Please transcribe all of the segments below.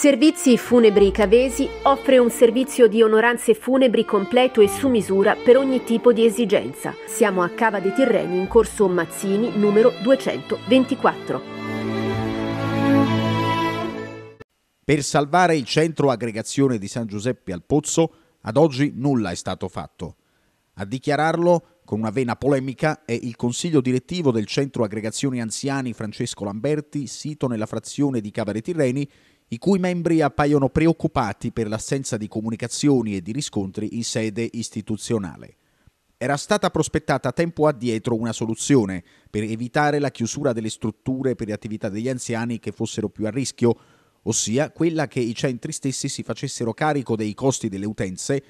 Servizi Funebri Cavesi offre un servizio di onoranze funebri completo e su misura per ogni tipo di esigenza. Siamo a Cava dei Tirreni in corso Mazzini numero 224. Per salvare il centro aggregazione di San Giuseppe al Pozzo, ad oggi nulla è stato fatto. A dichiararlo, con una vena polemica, è il consiglio direttivo del centro aggregazione anziani Francesco Lamberti, sito nella frazione di Cava dei Tirreni, i cui membri appaiono preoccupati per l'assenza di comunicazioni e di riscontri in sede istituzionale. Era stata prospettata tempo addietro una soluzione per evitare la chiusura delle strutture per le attività degli anziani che fossero più a rischio, ossia quella che i centri stessi si facessero carico dei costi delle utenze,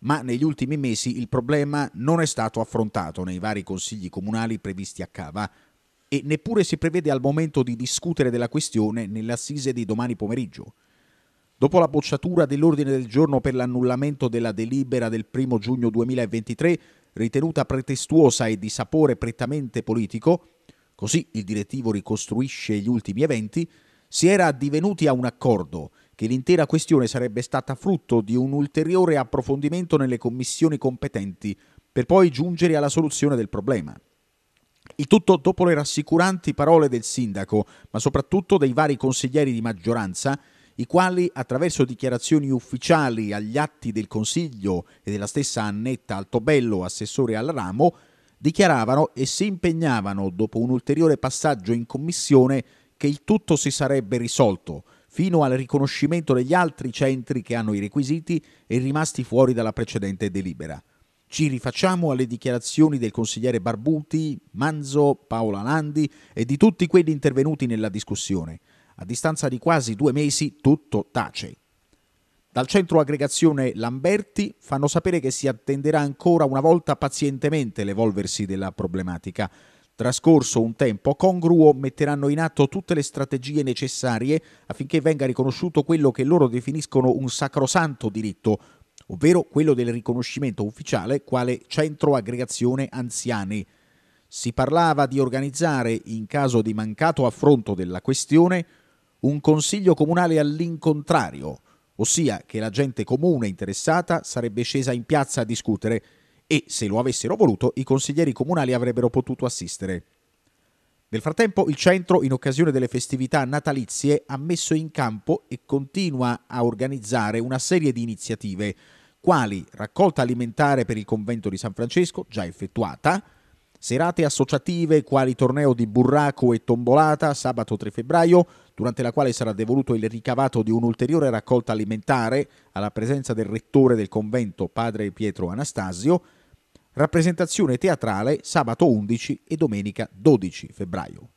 ma negli ultimi mesi il problema non è stato affrontato nei vari consigli comunali previsti a Cava, e neppure si prevede al momento di discutere della questione nell'assise di domani pomeriggio. Dopo la bocciatura dell'ordine del giorno per l'annullamento della delibera del 1 giugno 2023, ritenuta pretestuosa e di sapore prettamente politico, così il direttivo ricostruisce gli ultimi eventi, si era divenuti a un accordo che l'intera questione sarebbe stata frutto di un ulteriore approfondimento nelle commissioni competenti per poi giungere alla soluzione del problema. Il tutto dopo le rassicuranti parole del sindaco, ma soprattutto dei vari consiglieri di maggioranza, i quali attraverso dichiarazioni ufficiali agli atti del Consiglio e della stessa Annetta Altobello, assessore al ramo, dichiaravano e si impegnavano, dopo un ulteriore passaggio in commissione, che il tutto si sarebbe risolto, fino al riconoscimento degli altri centri che hanno i requisiti e rimasti fuori dalla precedente delibera. Ci rifacciamo alle dichiarazioni del consigliere Barbuti, Manzo, Paola Landi e di tutti quelli intervenuti nella discussione. A distanza di quasi due mesi tutto tace. Dal centro aggregazione Lamberti fanno sapere che si attenderà ancora una volta pazientemente l'evolversi della problematica. Trascorso un tempo congruo metteranno in atto tutte le strategie necessarie affinché venga riconosciuto quello che loro definiscono un sacrosanto diritto, ovvero quello del riconoscimento ufficiale quale centro aggregazione anziani. Si parlava di organizzare, in caso di mancato affronto della questione, un consiglio comunale all'incontrario, ossia che la gente comune interessata sarebbe scesa in piazza a discutere e, se lo avessero voluto, i consiglieri comunali avrebbero potuto assistere. Nel frattempo il centro, in occasione delle festività natalizie, ha messo in campo e continua a organizzare una serie di iniziative, quali raccolta alimentare per il convento di San Francesco, già effettuata, serate associative quali torneo di burraco e tombolata sabato 3 febbraio, durante la quale sarà devoluto il ricavato di un'ulteriore raccolta alimentare alla presenza del rettore del convento, padre Pietro Anastasio, Rappresentazione teatrale sabato 11 e domenica 12 febbraio.